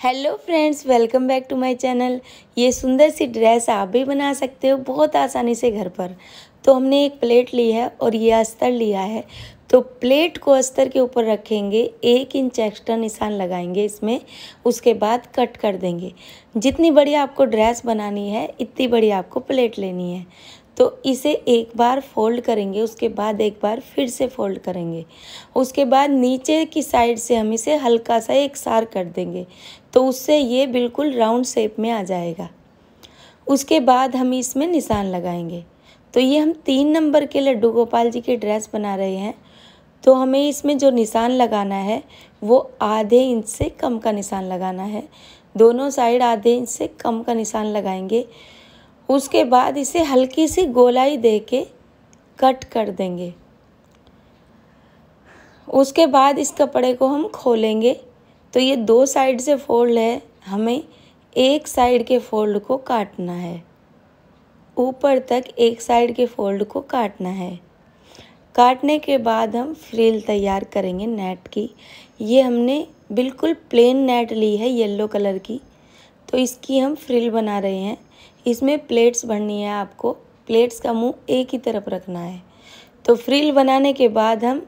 hello friends welcome back to my channel ये सुंदर सी dress आप भी बना सकते हो बहुत आसानी से घर पर तो हमने एक प्लेट ली है और ये अस्तर लिया है तो प्लेट को अस्तर के ऊपर रखेंगे एक इंच एक्स्ट्रा निशान लगाएंगे इसमें उसके बाद कट कर देंगे जितनी बड़ी आपको ड्रेस बनानी है इतनी बड़ी आपको प्लेट लेनी है तो इसे एक बार फोल्ड करेंगे उसके बाद एक बार फिर से फोल्ड करेंगे उसके बाद नीचे की साइड से हम इसे हल्का सा एक सार कर देंगे तो उससे ये बिल्कुल राउंड शेप में आ जाएगा उसके बाद हम इसमें निशान लगाएंगे तो ये हम तीन नंबर के लड्डू गोपाल जी की ड्रेस बना रहे हैं तो हमें इसमें जो निशान लगाना है वो आधे इंच से कम का निशान लगाना है दोनों साइड आधे इंच से कम का निशान लगाएंगे उसके बाद इसे हल्की सी गोलाई दे के कट कर देंगे उसके बाद इस कपड़े को हम खोलेंगे तो ये दो साइड से फोल्ड है हमें एक साइड के फोल्ड को काटना है ऊपर तक एक साइड के फोल्ड को काटना है काटने के बाद हम फ्रिल तैयार करेंगे नेट की ये हमने बिल्कुल प्लेन नेट ली है येलो कलर की तो इसकी हम फ्रिल बना रहे हैं इसमें प्लेट्स भरनी है आपको प्लेट्स का मुंह एक ही तरफ रखना है तो फ्रिल बनाने के बाद हम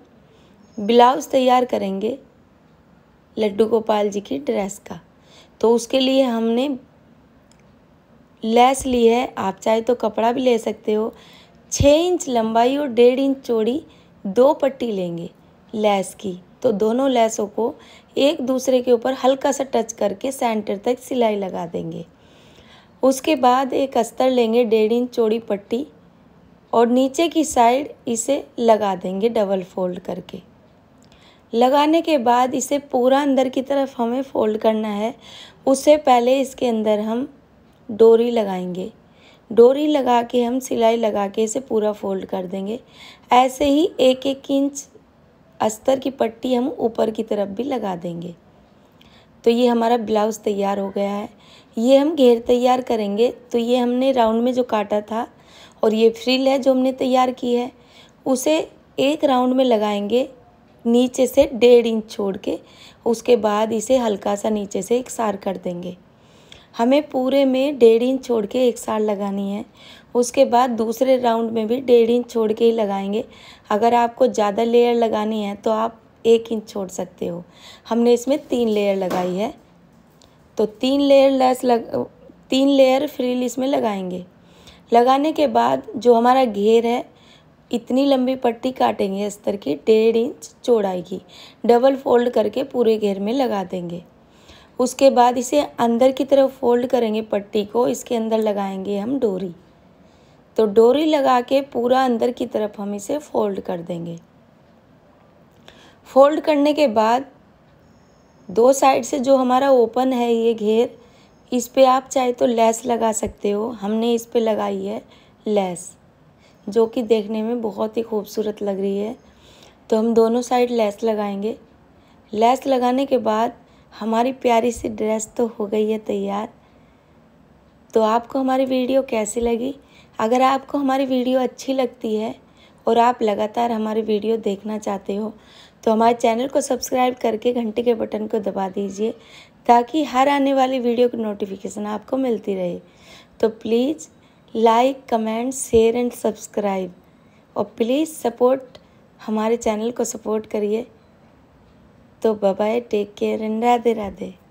ब्लाउज़ तैयार करेंगे लड्डू गोपाल जी की ड्रेस का तो उसके लिए हमने लेस ली है आप चाहे तो कपड़ा भी ले सकते हो छः इंच लंबाई और डेढ़ इंच चौड़ी दो पट्टी लेंगे लेस की तो दोनों लैसों को एक दूसरे के ऊपर हल्का सा टच करके सेंटर तक सिलाई लगा देंगे उसके बाद एक अस्तर लेंगे डेढ़ इंच चौड़ी पट्टी और नीचे की साइड इसे लगा देंगे डबल फोल्ड करके लगाने के बाद इसे पूरा अंदर की तरफ हमें फोल्ड करना है उससे पहले इसके अंदर हम डोरी लगाएंगे डोरी लगा के हम सिलाई लगा के इसे पूरा फोल्ड कर देंगे ऐसे ही एक एक इंच अस्तर की पट्टी हम ऊपर की तरफ भी लगा देंगे तो ये हमारा ब्लाउज़ तैयार हो गया है ये हम घेर तैयार करेंगे तो ये हमने राउंड में जो काटा था और ये फ्रिल है जो हमने तैयार की है उसे एक राउंड में लगाएंगे नीचे से डेढ़ इंच छोड़ के उसके बाद इसे हल्का सा नीचे से एक सार कर देंगे हमें पूरे में डेढ़ इंच छोड़ के एक सार लगानी है उसके बाद दूसरे राउंड में भी डेढ़ इंच छोड़ के ही लगाएंगे अगर आपको ज़्यादा लेयर लगानी है तो आप एक इंच छोड़ सकते हो हमने इसमें तीन लेयर लगाई है तो तीन लेयर लेस लग तीन लेयर फ्रील इसमें लगाएंगे लगाने के बाद जो हमारा घेर है इतनी लंबी पट्टी काटेंगे अस्तर की डेढ़ इंच चौड़ाई की डबल फोल्ड करके पूरे घेर में लगा देंगे उसके बाद इसे अंदर की तरफ फोल्ड करेंगे पट्टी को इसके अंदर लगाएंगे हम डोरी तो डोरी लगा के पूरा अंदर की तरफ हम इसे फोल्ड कर देंगे फोल्ड करने के बाद दो साइड से जो हमारा ओपन है ये घेर इस पे आप चाहे तो लेस लगा सकते हो हमने इस पे लगाई है लेस जो कि देखने में बहुत ही खूबसूरत लग रही है तो हम दोनों साइड लेस लगाएंगे लेस लगाने के बाद हमारी प्यारी सी ड्रेस तो हो गई है तैयार तो आपको हमारी वीडियो कैसी लगी अगर आपको हमारी वीडियो अच्छी लगती है और आप लगातार हमारी वीडियो देखना चाहते हो तो हमारे चैनल को सब्सक्राइब करके घंटे के बटन को दबा दीजिए ताकि हर आने वाली वीडियो की नोटिफिकेशन आपको मिलती रहे तो please like comment share and subscribe और प्लीज़ सपोर्ट हमारे चैनल को सपोर्ट करिए तो bye take care and Radhe Radhe